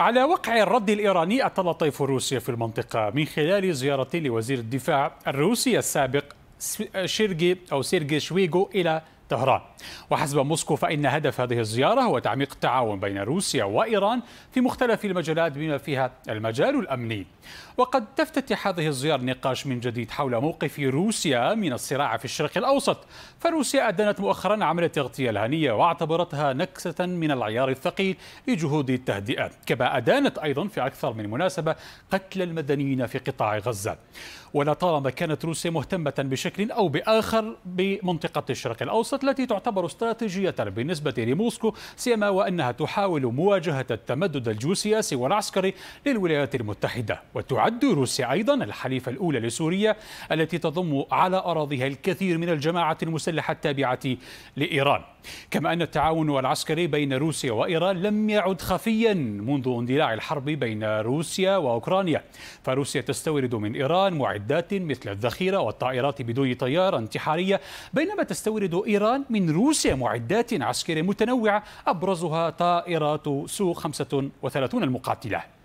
على وقع الرد الإيراني أطل طيف روسيا في المنطقة من خلال زيارة لوزير الدفاع الروسي السابق شيرجي أو سيرجي شويغو إلى طهران وحسب موسكو فإن هدف هذه الزيارة هو تعميق التعاون بين روسيا وإيران في مختلف المجالات بما فيها المجال الأمني وقد تفتتح هذه الزيارة نقاش من جديد حول موقف روسيا من الصراع في الشرق الأوسط فروسيا أدانت مؤخرا عملية تغطية الهنية واعتبرتها نكسة من العيار الثقيل لجهود التهدئة كما أدانت أيضا في أكثر من مناسبة قتل المدنيين في قطاع غزة ولطالما كانت روسيا مهتمة بشكل أو بآخر بمنطقة الشرق الأوسط الخطوات التي تعتبر استراتيجية بالنسبة لموسكو سيما وأنها تحاول مواجهة التمدد الجيوسياسي والعسكري للولايات المتحدة وتعد روسيا أيضا الحليفة الأولى لسوريا التي تضم على أراضيها الكثير من الجماعات المسلحة التابعة لإيران كما أن التعاون العسكري بين روسيا وإيران لم يعد خفيا منذ اندلاع الحرب بين روسيا وأوكرانيا فروسيا تستورد من إيران معدات مثل الذخيرة والطائرات بدون طيار انتحارية بينما تستورد إيران طيران من روسيا معدات عسكرية متنوعة أبرزها طائرات سو 35 المقاتلة